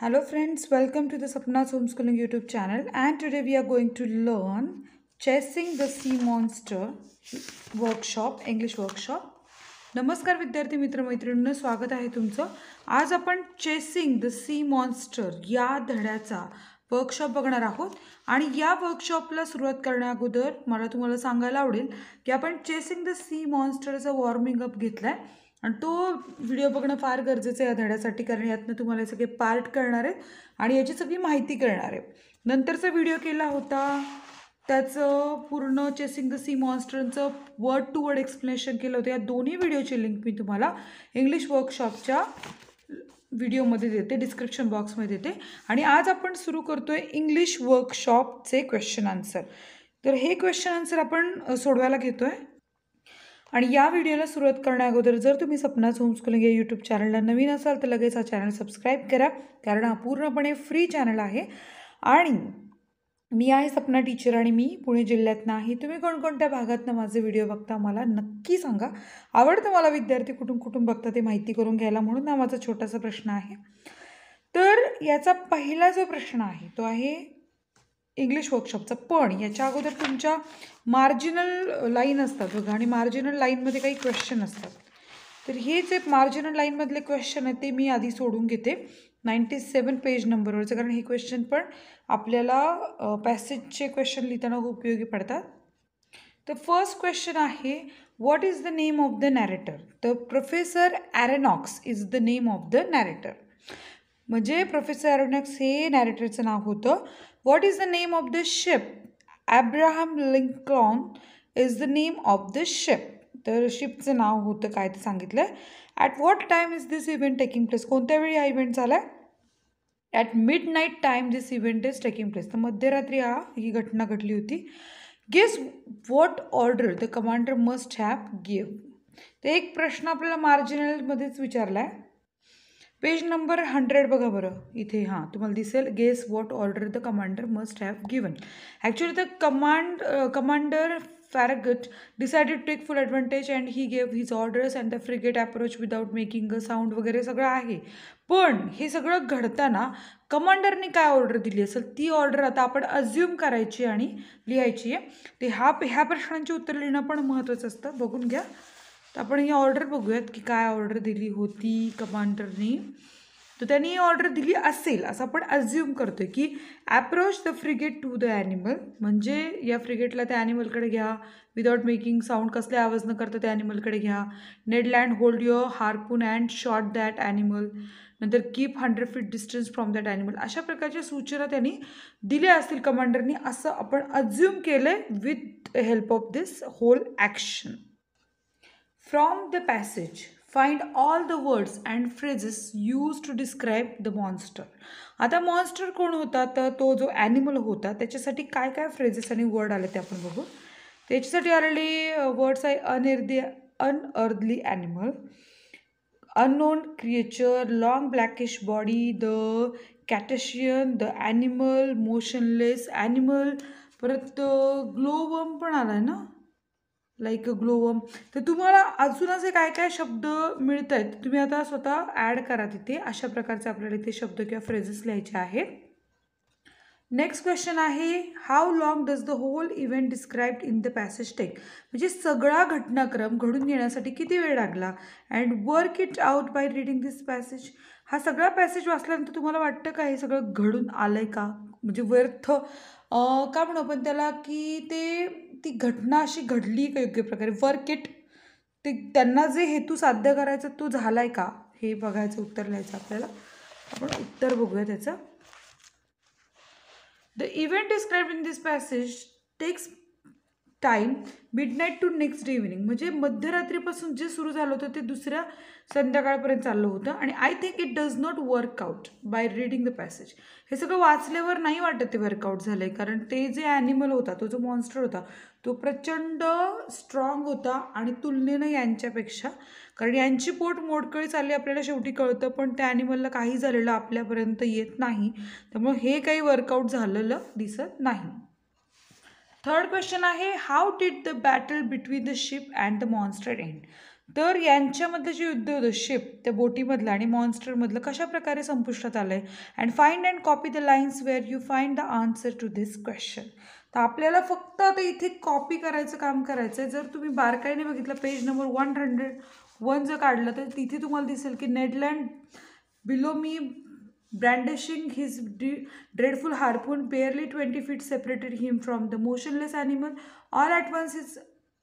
Hello friends, welcome to the Sapna's Homeschooling YouTube channel and today we are going to learn chasing the sea monster workshop English workshop नमस्कार विद्यार्थी मित्रमैत्रिणींना स्वागत आहे तुमचं आज आपण चेसिंग द सी मॉन्स्टर या धड्याचा वर्कशॉप बघणार आहोत आणि या वर्कशॉपला सुरुवात करण्याअगोदर मला तुम्हाला सांगायला आवडेल की आपण चेसिंग द सी मॉन्स्टरचं वॉर्मिंग अप घेतला आहे आणि तो व्हिडिओ बघणं फार गरजेचं आहे या धड्यासाठी कारण यातनं तुम्हाला सगळे पार्ट करणार आहेत आणि याची सगळी माहिती करणार आहे नंतरचा व्हिडिओ केला होता त्याचं पूर्ण चेसिंग द सी मॉन्स्टरचं वर्ड टू वर्ड एक्सप्लेनेशन केलं होतं या दोन्ही व्हिडिओची लिंक मी तुम्हाला इंग्लिश वर्कशॉपच्या व्हिडिओमध्ये देते डिस्क्रिप्शन बॉक्समध्ये देते आणि आज आपण सुरू करतो आहे इंग्लिश वर्कशॉपचे क्वेश्चन आन्सर तर हे क्वेश्चन आन्सर आपण सोडवायला घेतो आहे आणि या व्हिडिओला सुरुवात करण्याअगोदर जर तुम्ही सपनाच स्कूलिंग या यूट्यूब चॅनलला नवीन असाल तर लगेच हा चॅनल सबस्क्राईब करा कारण हा पूर्णपणे फ्री चॅनल आहे आणि मी आहे सपना टीचर आणि मी पुणे जिल्ह्यात नाही तुम्ही कोणकोणत्या भागातनं माझे व्हिडिओ बघता मला नक्की सांगा आवडतं मला विद्यार्थी कुठून कुठून बघता ते माहिती करून घ्यायला म्हणून हा माझा छोटासा प्रश्न आहे तर याचा पहिला जो प्रश्न आहे तो आहे इंग्लिश वर्कशॉपचं पण याच्या अगोदर तुमच्या मार्जिनल लाईन असतात बघा आणि मार्जिनल लाईनमध्ये काही क्वेश्चन असतात तर हे जे मार्जिनल लाईनमधले क्वेश्चन आहेत ते मी आधी सोडून घेते नाईन्टी सेवन पेज नंबरवरचं कारण हे क्वेश्चन पण आपल्याला पॅसेजचे क्वेश्चन लिहिताना खूप उपयोगी पडतात तर फर्स्ट क्वेश्चन आहे what is the name of the narrator तर professor Aronnax is the name of the narrator म्हणजे प्रोफेसर ॲरेनॉक्स हे नॅरेटरचं नाव होतं What is the name of the ship Abraham Lincoln is the name of the ship. तर शिपचं नाव होतं काय ते सांगितलं आहे at what time is this event taking place कोणत्या वेळी हा इव्हेंट झाला आहे at mid night time this event is taking place तर मध्यरात्री हा ही घटना घडली होती guess what order the commander must have give तर एक प्रश्न आपल्याला मार्जिनलमध्येच विचारला आहे पेज नंबर हंड्रेड बघा बरं इथे हां तुम्हाला दिसेल guess what order the commander must have given actually the command commander Farragut decided take full full and he he his his orders the the frigate approach without making sound sound वगैरे सगळं आहे पण हे सगळं घडताना कमांडरने काय order दिली असेल ती ऑर्डर आता आपण अज्युम करायची आणि लिहायची आहे ते हा ह्या प्रश्नांची उत्तर लिहिणं पण महत्त्वाचं असतं बघून घ्या तर आपण ही ऑर्डर बघूयात की काय ऑर्डर दिली होती कमांडरनी तर त्यांनी ही ऑर्डर दिली असेल असं आपण अज्युम करतो आहे की approach the frigate to the animal म्हणजे या फ्रिगेटला त्या ॲनिमलकडे घ्या विदाउट मेकिंग साऊंड कसले आवाज न करता त्या ॲनिमलकडे घ्या Ned Land hold your harpoon and shot that animal नंतर keep hundred feet distance from that animal अशा प्रकारच्या सूचना त्यांनी दिल्या असतील कमांडरनी असं आपण अज्युम केलं आहे with help of this whole action From the passage, find all the words and phrases used to describe the monster. आता मॉन्स्टर कोण होता तर तो जो ॲनिमल होता त्याच्यासाठी काय काय फ्रेजेस आणि वर्ड आले ते आपण बघू त्याच्यासाठी आलेले वर्ड्स आहे unearthly unearthly animal unknown creature long blackish body the cetacean the animal motionless animal परत ग्लोवम पण आला आहे ना लाईक ग्लोवम तर तुम्हाला अजून असे काय काय शब्द मिळत आहेत तुम्ही आता स्वतः ॲड करा तिथे अशा प्रकारचे आपल्याला इथे शब्द किंवा फ्रेजेस लिहायचे आहेत नेक्स्ट क्वेश्चन आहे how long does the whole event described in the passage take म्हणजे सगळा घटनाक्रम घडून येण्यासाठी किती वेळ लागला and work it out by reading this passage हा सगळा पॅसेज वाचल्यानंतर तुम्हाला वाटतं का हे सगळं घडून आलं आहे का म्हणजे व्यर्थ का म्हणू आपण त्याला की ते ती घटना अशी घडली का योग्य प्रकारे वर्क इट ते त्यांना जे हेतू साध्य करायचा तो झाला आहे का हे बघायचं उत्तर लिहायचं आपल्याला आपण उत्तर बघूया त्याचं the event describe in this passage takes time night to next day evening म्हणजे मध्यरात्रीपासून जे सुरू झालं होतं ते दुसऱ्या संध्याकाळपर्यंत चाललं होतं आणि I think it does not work out by reading the passage हे सगळं वाचल्यावर नाही वाटत ते वर्कआउट झालं आहे कारण ते जे ॲनिमल होता तो जो मॉन्स्टर होता तो प्रचंड स्ट्रॉंग होता आणि तुलनेनं यांच्यापेक्षा कारण यांची पोट मोडकळी चालली आपल्याला शेवटी कळतं पण त्या ॲनिमलला काही झालेलं आपल्यापर्यंत येत नाही त्यामुळे हे काही वर्कआउट झालेलं दिसत नाही थर्ड क्वेश्चन आहे how did the battle between the ship and the monster end तर यांच्यामधलं जे युद्ध होतं शिप त्या बोटीमधलं आणि मॉन्स्टरमधलं कशा प्रकारे संपुष्टात आलं आहे and find and copy the lines where you find the answer to this question तर आपल्याला फक्त आता इथे कॉपी करायचं काम करायचं आहे जर तुम्ही बारकाईने बघितलं page number one hundred one जर काढलं तर तिथे तुम्हाला दिसेल की Ned Land below me brandishing his dreadful harpoon barely 20 feet separated him from the motionless animal. All at once his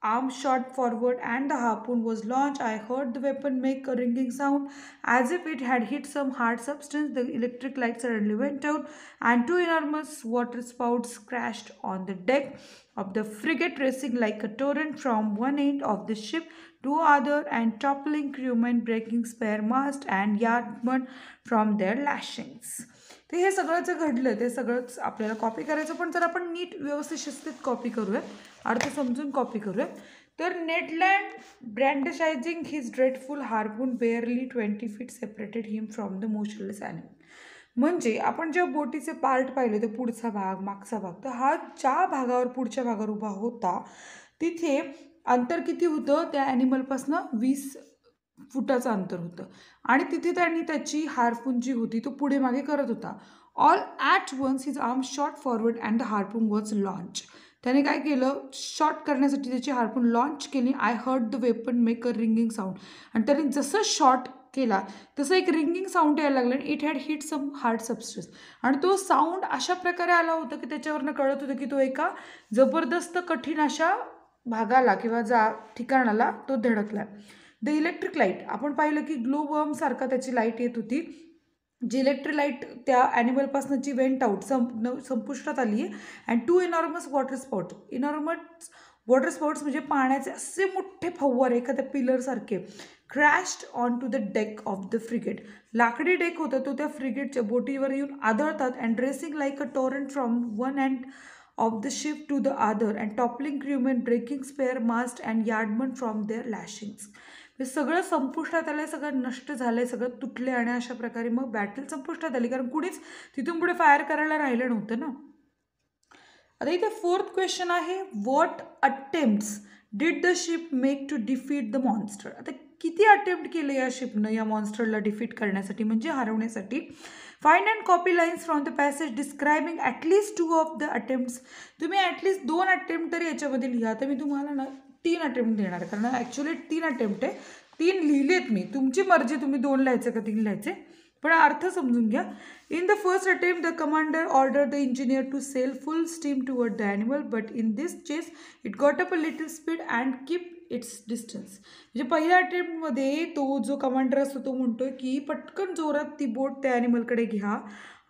arm shot forward and the harpoon was launched. I heard the weapon make a ringing sound as if it had hit some hard substance. The electric light suddenly went out and two enormous water spouts crashed on the deck of the frigate racing like a torrent from one end of the ship two other and toppling crewmen breaking spare mast and yardmen from their lashings तर हे सगळं जे घडलं ते सगळंच आपल्याला copy करायचं पण जर आपण नीट व्यवस्थित शिस्तीत कॉपी करूयात अर्थ समजून कॉपी करूयात तर Ned Land brandishing his dreadful harpoon barely twenty feet separated him from the motionless animal म्हणजे आपण जेव्हा बोटीचे पार्ट पाहिले तर पुढचा भाग मागचा भाग तर हा ज्या भागावर पुढच्या भागावर उभा होता तिथे अंतर किती होतं त्या ॲनिमलपासनं वीस फुटाचं अंतर होतं आणि तिथे त्यांनी त्याची हारपून जी होती तो पुढे मागे करत होता all at once his arm short forward and the harpoon was launch त्याने काय केलं शॉर्ट करण्यासाठी त्याची हारपून लॉन्च केली I heard the weapon make a ringing sound आणि त्याने जसं शॉर्ट केला तसं एक रिंगिंग साऊंड यायला लागलं आणि it had hit some hard substance आणि तो साऊंड अशा प्रकारे आला होता की त्याच्यावरनं कळत होतं की तो एका जबरदस्त कठीण अशा भागाला किंवा जा ठिकाणाला तो धडकला द इलेक्ट्रिक लाईट आपण पाहिलं की ग्लो वर्मसारखा त्याची लाईट येत होती जी लाईट त्या ॲनिमलपासून जी वेंट आउट संप संपुष्टात आली आहे and two enormous water spot enormous water spots म्हणजे पाण्याचे असे मोठे फव्वर एखाद्या पिलरसारखे crashed on to the deck of the frigate लाकडी डेक होतं तो त्या फ्रिगेटच्या बोटीवर येऊन आदळतात and dressing like a torrent from one and of the ship to the other and toppling crewmen, breaking spare mast and yardmen from their lashings. सगळं संपुष्टात आलं सगळं नष्ट झालं सगळं तुटले आणि अशा प्रकारे मग बॅटल संपुष्टात आली कारण कुणीच तिथून पुढे फायर करायला राहिलं नव्हतं ना आता इथे फोर्थ क्वेश्चन आहे what attempt did the ship make to defeat the monster आता किती अटेम्प्ट केले या शिपनं या मॉन्स्टरला डिफीट करण्यासाठी म्हणजे हरवण्यासाठी find and copy lines from the passage describing at least two of the attempt तुम्ही ॲटलीस्ट दोन अटेम्प्ट तरी याच्यामध्ये लिहा तर मी तुम्हाला ना तीन अटेम्प्ट देणार कारण ॲक्च्युली तीन अटेम्प्ट आहे तीन लिहिलेत मी तुमची मर्जी तुम्ही दोन लिहायचं का तीन लिहायचे पण अर्थ समजून घ्या in the first attempt the commander order the engineer to sail full steam toward the animal but in this chase it got up a little speed and keep its distance म्हणजे पहिल्या अटेम्प्टमध्ये तो जो कमांडर असतो तो म्हणतो की पटकन जोरात ती बोट त्या ॲनिमलकडे घ्या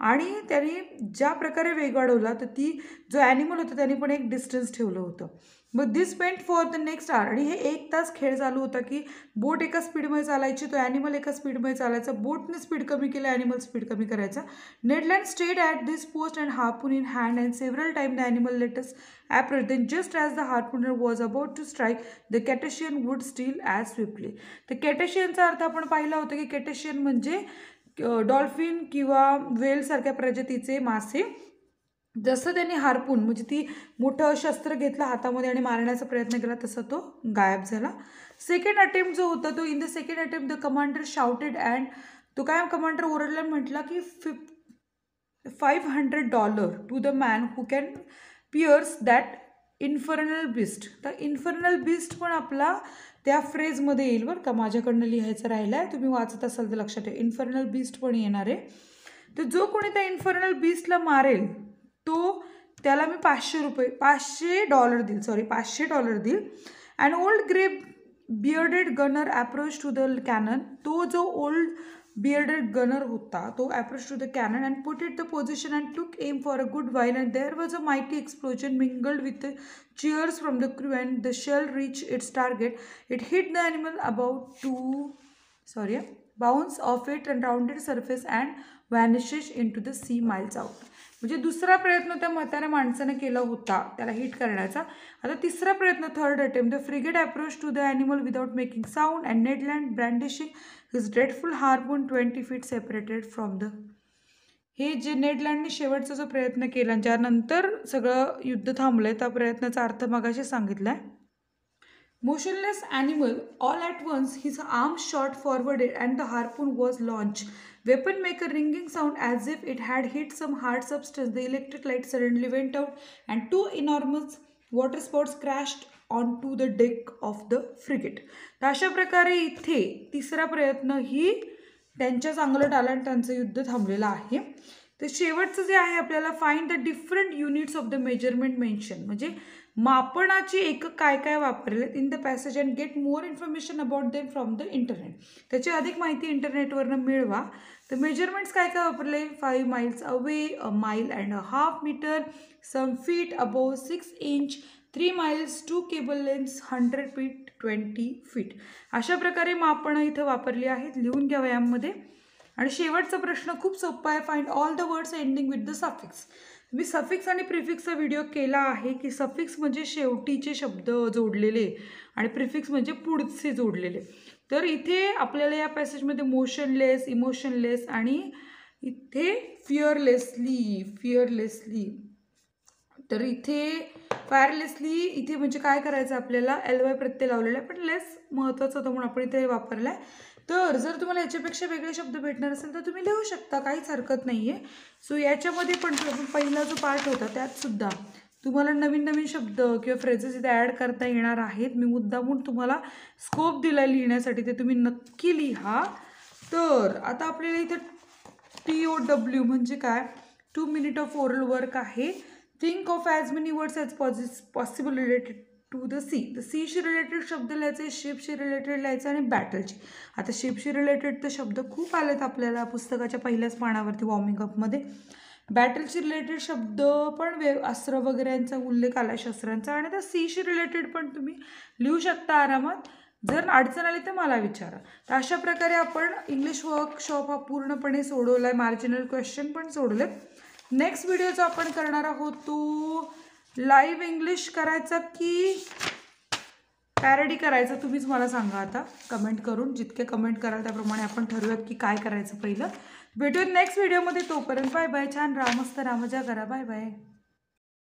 आणि त्याने ज्या प्रकारे वेग वाढवला तर ती जो ॲनिमल होता त्याने पण एक डिस्टन्स ठेवलं होतं मग this paint for the next hour आणि हे एक तास खेळ चालू होता की बोट एका स्पीडमध्ये चालायची तो ॲनिमल एका स्पीडमध्ये चालायचा बोटने स्पीड कमी केलं ॲनिमल स्पीड कमी करायचा Ned Land stayed at this post and harpoon in hand and several time the animal let us approach then just as the harpooner was about to strike the cetacean would steal as swiftly तर कॅटेशियनचा अर्थ आपण पाहिला होता की कॅटेशियन म्हणजे dolphin किंवा वेलसारख्या प्रजातीचे मासे जसं त्यांनी हारपून म्हणजे ती मोठं शस्त्र घेतलं हातामध्ये आणि मारण्याचा प्रयत्न केला तसा तो गायब झाला सेकंड अटेम्प्ट जो होता तो in the second attempt the commander shouted and तो काय कमांडर ओरडला म्हटला की फिफ five hundred dollar to the man who can pierce that infernal beast तर इन्फर्नल बिस्ट पण आपला त्या फ्रेजमध्ये येईल बरं का माझ्याकडनं लिहायचं राहिलं आहे तुम्ही वाचत असाल तर लक्षात ठेवा इन्फर्नल बिस्ट पण येणार आहे तर जो कोणी त्या इन्फर्नल बिस्टला मारेल तो त्याला मी पाचशे रुपये पाचशे डॉलर देईल सॉरी पाचशे डॉलर देईल and old grape bearded gunner approach to the cannon तो जो old bearded gunner hota to approached to the cannon and put it the position and took aim for a good while and there was a mighty explosion mingled with cheers from the crew and the shell reached its target. It hit the animal about two, sorry, bounce off it and rounded surface and vanishes into the sea miles out. म्हणजे दुसरा प्रयत्न त्या म्हाताऱ्या माणसानं केला होता त्याला hit करण्याचा आता तिसरा प्रयत्न third attempt the frigate approach to the animal without making sound and Ned Land brandishing his dreadful harpoon twenty feet separated from the हे जे नेडलँडने शेवटचा जो प्रयत्न केला ज्यानंतर सगळं युद्ध थांबलं आहे त्या प्रयत्नाचा अर्थ मगाशी सांगितला आहे Motionless animal, all at once, his arm shot forwarded and the harpoon was launched. Weapon make a ringing sound as if it had hit some hard substance. The electric light suddenly went out and two enormous water spots crashed onto the deck of the frigate. Frigate तर अशा प्रकारे इथे तिसरा प्रयत्न ही त्यांच्या चांगलं talent त्यांचं युद्ध थांबलेलं आहे तर शेवटचं जे आहे आपल्याला find the different units of the measurement mention म्हणजे मापणाची एक काय काय वापरलेत in the passage and get more information about them from the internet त्याची अधिक माहिती इंटरनेटवरनं मिळवा तर मेजरमेंट्स काय काय वापरले five miles away a mile and a half metre some feet above six inch three miles two cable lengths hundred feet twenty feet अशा प्रकारे मापणं इथं वापरली आहेत लिहून घ्या यामध्ये आणि शेवटचा प्रश्न खूप सोपा आहे find all the words ending with the suffix मी सफिक्स आणि प्रिफिक्सचा व्हिडिओ केला आहे की सफिक्स म्हणजे शेवटीचे शब्द जोडलेले आणि प्रिफिक्स म्हणजे पुढचे जोडलेले तर इथे आपल्याला या पॅसेजमध्ये मोशनलेस इमोशनलेस आणि इथे फिअरलेसली फिअरलेसली तर इथे वायरलेसली इथे म्हणजे काय करायचं आपल्याला एल वाय प्रत्यय लावलेला आहे पण लेस महत्त्वाचं होतं म्हणून आपण इथे वापरला आहे तर जर तुम्हाला याच्यापेक्षा वेगळे शब्द भेटणार असेल तर तुम्ही लिहू शकता काहीच हरकत नाही आहे सो याच्यामध्ये पण पहिला जो पार्ट होता त्यातसुद्धा तुम्हाला नवीन नवीन शब्द किंवा फ्रेजेस इथे ॲड करता येणार आहेत मी मुद्दामून तुम्हाला स्कोप दिला लिहिण्यासाठी ते तुम्ही नक्की लिहा तर आता आपल्याला इथे टी ओ डब्ल्यू म्हणजे काय two minute of oral work आहे think of as many words as पॉझिस possible related to the sea the सीशी रिलेटेड शब्द लिहायचे शिपशी रिलेटेड लिहायचं आणि बॅटलची आता शिपशी रिलेटेड तर शब्द खूप आलेत आपल्याला पुस्तकाच्या पहिल्याच पानावरती वॉर्मिंग अपमध्ये बॅटलशी रिलेटेड शब्द पण वे अस्त्र वगैरे यांचा उल्लेख आला आहे शस्त्रांचा आणि त्या सीशी रिलेटेड पण तुम्ही लिहू शकता आरामात जर अडचण आली तर मला विचारा तर अशा प्रकारे आपण इंग्लिश वर्कशॉप हा पूर्णपणे सोडवला आहे मार्जिनल क्वेश्चन पण सोडले नेक्स्ट व्हिडिओ जो आपण करणार आहोत तो लाईव्ह इंग्लिश करायचं की पॅरडी करायचं तुम्हीच मला सांगा आता कमेंट करून जितके कमेंट कराल त्याप्रमाणे आपण ठरवूयात की काय करायचं पहिलं भेटूयात नेक्स्ट व्हिडिओमध्ये तोपर्यंत बाय बाय छान रामस्त रामजा करा बाय बाय